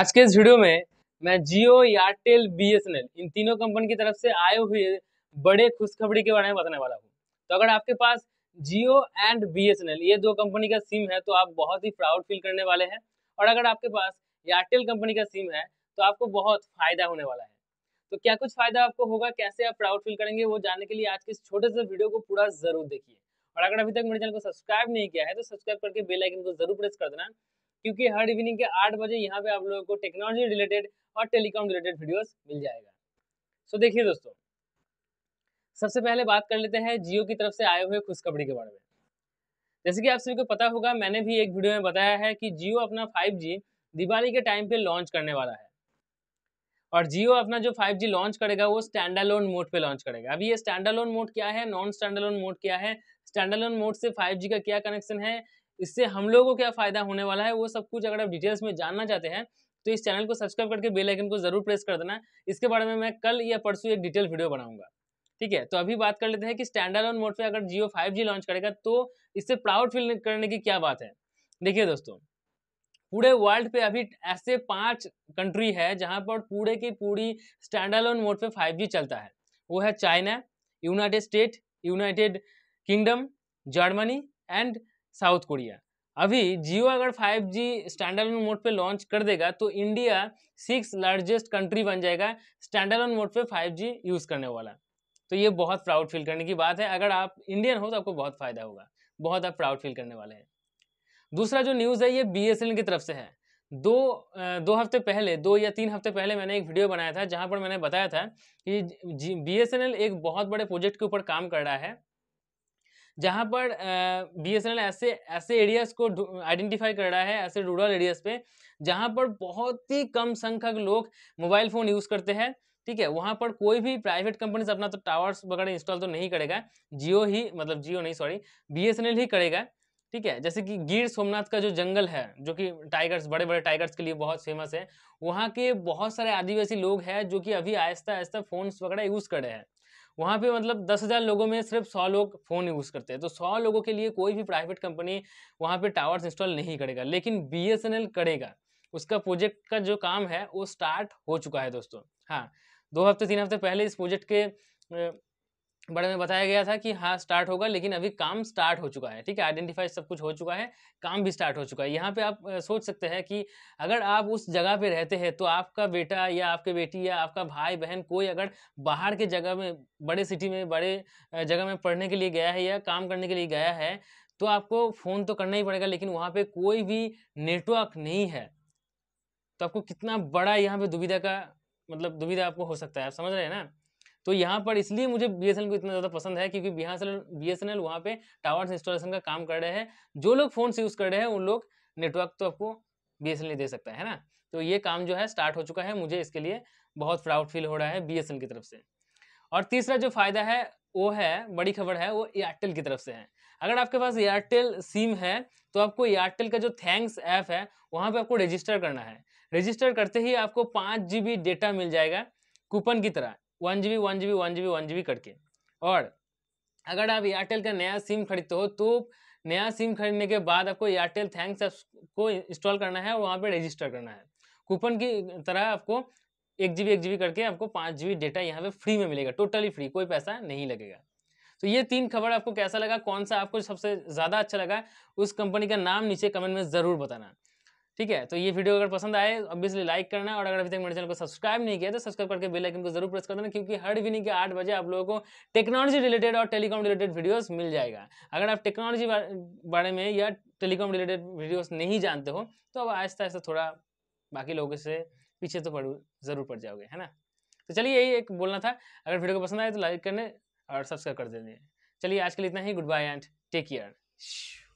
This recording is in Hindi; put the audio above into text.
आज के इस वीडियो में मैं Jio Airtel B S N L इन तीनों कंपनी की तरफ से आए हुए बड़े खुशखबरी के बारे में बताने वाला हूँ तो अगर आपके पास Jio and B S N L ये दो कंपनी का सिम है तो आप बहुत ही प्राउड फील करने वाले हैं और अगर आपके पास एयरटेल कंपनी का सिम है तो आपको बहुत फायदा होने वाला है तो क्या कुछ फायदा आपको होगा कैसे आप प्राउड फील करेंगे वो जानने के लिए आज के इस छोटे से वीडियो को पूरा जरूर देखिए और अगर अभी तक मेरे चैनल को सब्सक्राइब नहीं किया है तो सब्सक्राइब करके बेल आइकन को जरूर प्रेस कर देना क्योंकि हर इवनिंग के आठ बजे यहाँ पे आप लोगों को टेक्नोलॉजी रिलेटेड और टेलीकॉम रिलेटेड वीडियोस मिल जाएगा सो देखिए दोस्तों सबसे पहले बात कर लेते हैं जियो की तरफ से आए हुए खुशखबरी के बारे में जैसे कि आप सभी को पता होगा मैंने भी एक वीडियो में बताया है कि जियो अपना 5G दिवाली के टाइम पे लॉन्च करने वाला है और जियो अपना जो 5G लॉन्च करेगा वो स्टैंडलोन मोड पे लॉन्च करेगा अभी ये स्टैंडलोन मोड क्या है नॉन स्टैंडलोन मोड क्या है स्टैंडलोन मोड से 5G का क्या कनेक्शन है इससे हम लोगों को क्या फ़ायदा होने वाला है वो सब कुछ अगर आप डिटेल्स में जानना चाहते हैं तो इस चैनल को सब्सक्राइब करके बेल आइकन को जरूर प्रेस कर देना इसके बारे में मैं कल या परसों एक डिटेल वीडियो बनाऊंगा ठीक है तो अभी बात कर लेते हैं कि स्टैंडर्ड ऑन मोड पे अगर जियो फाइव जी लॉन्च करेगा तो इससे प्राउड फील करने की क्या बात है देखिए दोस्तों पूरे वर्ल्ड पे अभी ऐसे पांच कंट्री है जहां पर पूरे की पूरी स्टैंडर्ड ऑन मोड पे फाइव जी चलता है वो है China United State United Kingdom Germany and South Korea अभी जियो अगर 5G स्टैंडर्ड मोड पे लॉन्च कर देगा तो इंडिया सिक्स लार्जेस्ट कंट्री बन जाएगा स्टैंडर्ड मोड पे 5G यूज़ करने वाला तो ये बहुत प्राउड फील करने की बात है अगर आप इंडियन हो तो आपको बहुत फ़ायदा होगा बहुत आप प्राउड फील करने वाले हैं दूसरा जो न्यूज़ है ये बी की तरफ से है दो दो हफ्ते पहले दो या तीन हफ्ते पहले मैंने एक वीडियो बनाया था जहाँ पर मैंने बताया था कि बी एक बहुत बड़े प्रोजेक्ट के ऊपर काम कर रहा है जहाँ पर बी एस ऐसे ऐसे एरियाज को आइडेंटिफाई कर रहा है ऐसे रूरल एरियाज पे जहाँ पर बहुत ही कम संख्यक लोग मोबाइल फ़ोन यूज़ करते हैं ठीक है वहाँ पर कोई भी प्राइवेट कंपनीज अपना तो टावर्स वगैरह इंस्टॉल तो नहीं करेगा जियो ही मतलब जियो नहीं सॉरी बी ही करेगा ठीक है जैसे कि गिर सोमनाथ का जो जंगल है जो कि टाइगर्स बड़े बड़े टाइगर्स के लिए बहुत फेमस है वहाँ के बहुत सारे आदिवासी लोग हैं जो कि अभी आहिस्ता आहिस्ता फ़ोन्स वगैरह यूज़ कर रहे हैं वहाँ पे मतलब दस हज़ार लोगों में सिर्फ सौ लोग फ़ोन यूज़ करते हैं तो सौ लोगों के लिए कोई भी प्राइवेट कंपनी वहाँ पे टावर्स इंस्टॉल नहीं करेगा लेकिन बी करेगा उसका प्रोजेक्ट का जो काम है वो स्टार्ट हो चुका है दोस्तों हाँ दो हफ्ते तीन हफ्ते पहले इस प्रोजेक्ट के बड़े में बताया गया था कि हाँ स्टार्ट होगा लेकिन अभी काम स्टार्ट हो चुका है ठीक है आइडेंटिफाई सब कुछ हो चुका है काम भी स्टार्ट हो चुका है यहाँ पे आप सोच सकते हैं कि अगर आप उस जगह पे रहते हैं तो आपका बेटा या आपके बेटी या आपका भाई बहन कोई अगर बाहर के जगह में बड़े सिटी में बड़े जगह में पढ़ने के लिए गया है या काम करने के लिए गया है तो आपको फ़ोन तो करना ही पड़ेगा लेकिन वहाँ पर कोई भी नेटवर्क नहीं है तो आपको कितना बड़ा यहाँ पर दुविधा का मतलब दुविधा आपको हो सकता है आप समझ रहे हैं ना तो यहाँ पर इसलिए मुझे बी को इतना ज़्यादा पसंद है क्योंकि बी एस एन वहाँ पे टावर इंस्टॉलेशन का काम कर रहे हैं जो लोग फ़ोन से यूज़ कर रहे हैं उन लोग नेटवर्क तो आपको बी दे सकता है ना तो ये काम जो है स्टार्ट हो चुका है मुझे इसके लिए बहुत प्राउड फील हो रहा है बी की तरफ से और तीसरा जो फ़ायदा है वो है बड़ी खबर है वो एयरटेल की तरफ से है अगर आपके पास एयरटेल सिम है तो आपको एयरटेल का जो थैंक्स ऐप है वहाँ पे आपको रजिस्टर करना है रजिस्टर करते ही आपको पाँच जी डेटा मिल जाएगा कूपन की तरह one G B one G B one G B one G B करके और अगर आप एयरटेल का नया सिम खरीदते हो तो नया सिम खरीदने के बाद आपको एयरटेल थैंक्स ऐप को इंस्टॉल करना है और वहाँ पर रजिस्टर करना है कूपन की तरह आपको एक जी बी एक जी बी करके आपको पाँच जी बी डेटा यहाँ पे फ्री में मिलेगा टोटली फ्री कोई पैसा नहीं लगेगा तो ये तीन खबर आपको कैसा लगा कौन सा आपको सबसे ज़्यादा अच्छा लगा उस कंपनी का नाम नीचे कमेंट में ज़रूर बताना ठीक है तो ये वीडियो अगर पसंद आए ऑब्वियसली लाइक करना और अगर अभी तक मेरे चैनल को सब्सक्राइब नहीं किया तो सब्सक्राइब करके बेल आइकन को जरूर प्रेस कर देना क्योंकि हर वीनिंग के आठ बजे आप लोगों को टेक्नोलॉजी रिलेटेड और टेलीकॉम रिलेटेड वीडियोस मिल जाएगा अगर आप टेक्नोलॉजी बारे में या टेलीकॉम रिलेटेड वीडियोज़ नहीं जानते हो तो अब आहिस्ता आहिस्ता थोड़ा बाकी लोगों से पीछे तो पड़ जरूर पड़ जाओगे है ना तो चलिए यही एक बोलना था अगर वीडियो को पसंद आए तो लाइक करने और सब्सक्राइब कर देने चलिए आज के लिए इतना ही goodbye and take care